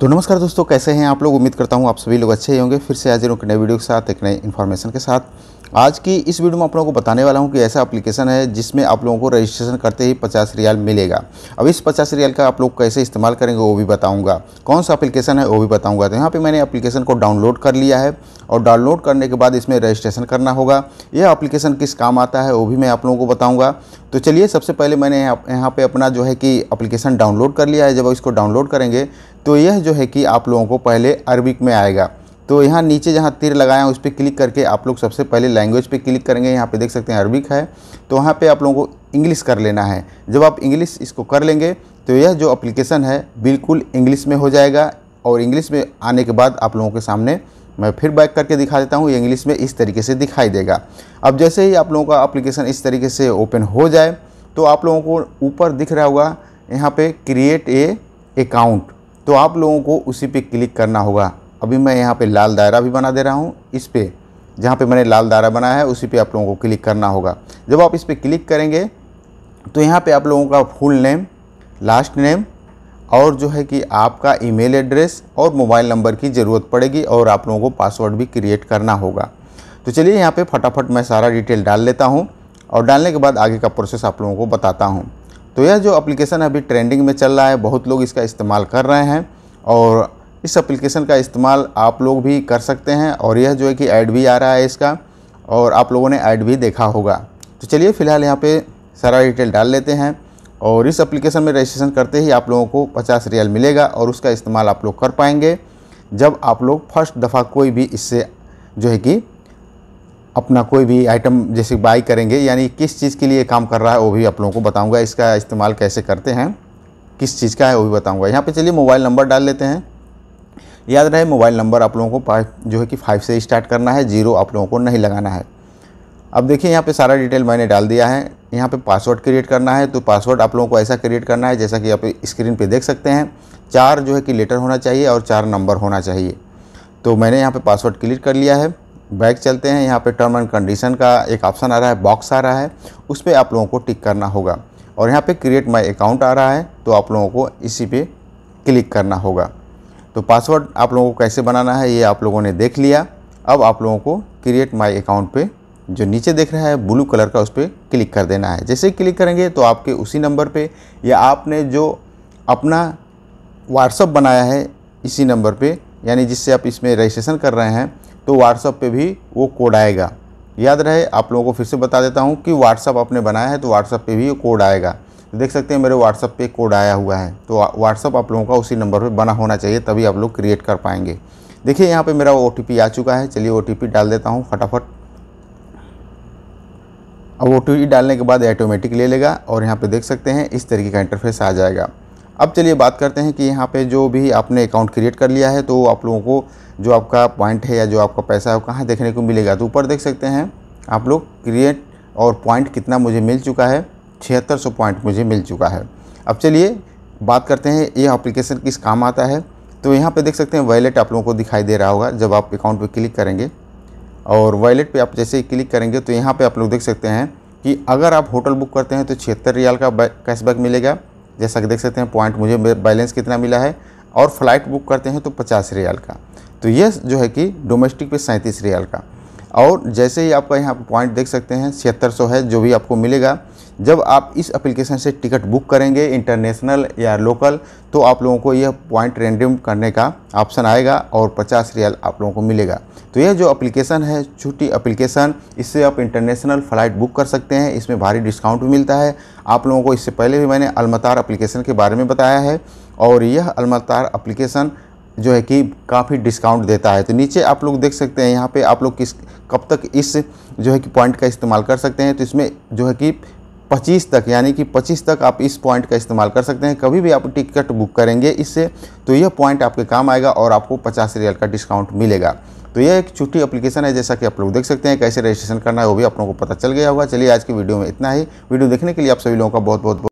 तो नमस्कार दोस्तों कैसे हैं आप लोग उम्मीद करता हूँ आप सभी लोग अच्छे होंगे फिर से आज एक नए वीडियो के साथ एक नए इन्फॉर्मेशन के साथ आज की इस वीडियो में आप लोगों को बताने वाला हूँ कि ऐसा एप्लीकेशन है जिसमें आप लोगों को रजिस्ट्रेशन करते ही पचास रियाल मिलेगा अब इस पचास रियाल का आप लोग कैसे इस्तेमाल करेंगे वो भी बताऊँगा कौन सा एप्लीकेशन है वो भी बताऊँगा तो यहाँ पर मैंने एप्लीकेशन को डाउनलोड कर लिया है और डाउनलोड करने के बाद इसमें रजिस्ट्रेशन करना होगा यह अप्लीकेशन किस काम आता है वो भी मैं आप लोगों को बताऊँगा तो चलिए सबसे पहले मैंने यहाँ पर अपना जो है कि अप्लीकेशन डाउनलोड कर लिया है जब इसको डाउनलोड करेंगे तो यह जो है कि आप लोगों को पहले अरबिक में आएगा तो यहाँ नीचे जहाँ तीर लगाया उस पर क्लिक करके आप लोग सबसे पहले लैंग्वेज पे क्लिक करेंगे यहाँ पे देख सकते हैं अरबिक है तो वहाँ पे आप लोगों को इंग्लिश कर लेना है जब आप इंग्लिश इसको कर लेंगे तो यह जो अप्लीकेशन है बिल्कुल इंग्लिश में हो जाएगा और इंग्लिश में आने के बाद आप लोगों के सामने मैं फिर बैक करके दिखा देता हूँ इंग्लिश में इस तरीके से दिखाई देगा अब जैसे ही आप लोगों का अप्लीकेशन इस तरीके से ओपन हो जाए तो आप लोगों को ऊपर दिख रहा होगा यहाँ पर क्रिएट ए अकाउंट तो आप लोगों को उसी पे क्लिक करना होगा अभी मैं यहाँ पे लाल दायरा भी बना दे रहा हूँ इस पर जहाँ पे मैंने लाल दायरा बनाया है उसी पे आप लोगों को क्लिक करना होगा जब आप इस पर क्लिक करेंगे तो यहाँ पे आप लोगों का फुल नेम लास्ट नेम और जो है कि आपका ईमेल एड्रेस और मोबाइल नंबर की ज़रूरत पड़ेगी और आप लोगों को पासवर्ड भी क्रिएट करना होगा तो चलिए यहाँ पर फटाफट मैं सारा डिटेल डाल लेता हूँ और डालने के बाद आगे का प्रोसेस आप लोगों को बताता हूँ तो यह जो अप्लीकेशन अभी ट्रेंडिंग में चल रहा है बहुत लोग इसका इस्तेमाल कर रहे हैं और इस एप्लीकेशन का इस्तेमाल आप लोग भी कर सकते हैं और यह जो है कि ऐड भी आ रहा है इसका और आप लोगों ने ऐड भी देखा होगा तो चलिए फ़िलहाल यहाँ पे सारा डिटेल डाल लेते हैं और इस एप्लीकेशन में रजिस्ट्रेशन करते ही आप लोगों को पचास रियल मिलेगा और उसका इस्तेमाल आप लोग कर पाएंगे जब आप लोग फर्स्ट दफ़ा कोई भी इससे जो है कि अपना कोई भी आइटम जैसे बाई करेंगे यानी किस चीज़ के लिए काम कर रहा है वो भी आप लोगों को बताऊँगा इसका इस्तेमाल कैसे करते हैं किस चीज़ का है वो भी बताऊँगा यहाँ पर चलिए मोबाइल नंबर डाल लेते हैं याद रहे मोबाइल नंबर आप लोगों को जो है कि फाइव से स्टार्ट करना है जीरो आप लोगों को नहीं लगाना है अब देखिए यहाँ पे सारा डिटेल मैंने डाल दिया है यहाँ पे पासवर्ड क्रिएट करना है तो पासवर्ड आप लोगों को ऐसा क्रिएट करना है जैसा कि आप स्क्रीन पे देख सकते हैं चार जो है कि लेटर होना चाहिए और चार नंबर होना चाहिए तो मैंने यहाँ पे पासवर्ड क्लिक कर लिया है बैक चलते हैं यहाँ पे टर्म एंड कंडीशन का एक ऑप्शन आ रहा है बॉक्स आ रहा है उस पर आप लोगों को टिक करना होगा और यहाँ पर क्रिएट माई अकाउंट आ रहा है तो आप लोगों को इसी पर क्लिक करना होगा तो पासवर्ड आप लोगों को कैसे बनाना है ये आप लोगों ने देख लिया अब आप लोगों को क्रिएट माई अकाउंट पर जो नीचे देख रहा है ब्लू कलर का उस पर क्लिक कर देना है जैसे क्लिक करेंगे तो आपके उसी नंबर पे या आपने जो अपना व्हाट्सअप बनाया है इसी नंबर पे यानी जिससे आप इसमें रजिस्ट्रेशन कर रहे हैं तो व्हाट्सअप पे भी वो कोड आएगा याद रहे आप लोगों को फिर से बता देता हूँ कि व्हाट्सअप आपने बनाया है तो व्हाट्सअप पे भी कोड आएगा देख सकते हैं मेरे व्हाट्सअप पे कोड आया हुआ है तो व्हाट्सअप आप लोगों का उसी नंबर पर बना होना चाहिए तभी आप लोग क्रिएट कर पाएंगे देखिए यहाँ पे मेरा ओ आ चुका है चलिए ओ डाल देता हूँ फटाफट अब ओ डालने के बाद ऑटोमेटिक ले लेगा और यहाँ पर देख सकते हैं इस तरीके का इंटरफेस आ जाएगा अब चलिए बात करते हैं कि यहाँ पे जो भी आपने अकाउंट क्रिएट कर लिया है तो आप लोगों को जो आपका पॉइंट है या जो आपका पैसा है कहाँ देखने को मिलेगा तो ऊपर देख सकते हैं आप लोग क्रिएट और पॉइंट कितना मुझे मिल चुका है छिहत्तर सौ पॉइंट मुझे मिल चुका है अब चलिए बात करते हैं ये एप्लीकेशन किस काम आता है तो यहाँ पे देख सकते हैं वैलेट आप लोगों को दिखाई दे रहा होगा जब आप अकाउंट पे क्लिक करेंगे और वैलेट पे आप जैसे ही क्लिक करेंगे तो यहाँ पे आप लोग देख सकते हैं कि अगर आप होटल बुक करते हैं तो छिहत्तर रियाल का कैशबैक मिलेगा जैसा कि देख सकते हैं पॉइंट मुझे बैलेंस कितना मिला है और फ्लाइट बुक करते हैं तो पचास रियाल का तो ये जो है कि डोमेस्टिक पे सैंतीस रियाल का और जैसे ही आपका यहाँ पर पॉइंट देख सकते हैं छिहत्तर है जो भी आपको मिलेगा जब आप इस एप्लीकेशन से टिकट बुक करेंगे इंटरनेशनल या लोकल तो आप लोगों को यह पॉइंट रेंडम करने का ऑप्शन आएगा और पचास रियाल आप लोगों को मिलेगा तो यह जो एप्लीकेशन है छोटी एप्लीकेशन इससे आप इंटरनेशनल फ़्लाइट बुक कर सकते हैं इसमें भारी डिस्काउंट भी मिलता है आप लोगों को इससे पहले भी मैंने अलमतार अप्लीकेशन के बारे में बताया है और यह अलमतार अप्लीकेशन जो है कि काफ़ी डिस्काउंट देता है तो नीचे आप लोग देख सकते हैं यहाँ पे आप लोग किस कब तक इस जो है कि पॉइंट का इस्तेमाल कर सकते हैं तो इसमें जो है कि पच्चीस तक यानी कि पच्चीस तक आप इस पॉइंट का इस्तेमाल कर सकते हैं कभी भी आप टिकट बुक करेंगे इससे तो यह पॉइंट आपके काम आएगा और आपको पचास रियल का डिस्काउंट मिलेगा तो यह एक छोटी एप्लीकेशन है जैसा कि आप लोग देख सकते हैं कैसे रजिस्ट्रेशन करना है वो भी आप लोगों को पता चल गया होगा चलिए आज की वीडियो में इतना ही वीडियो देखने के लिए आप सभी लोगों का बहुत बहुत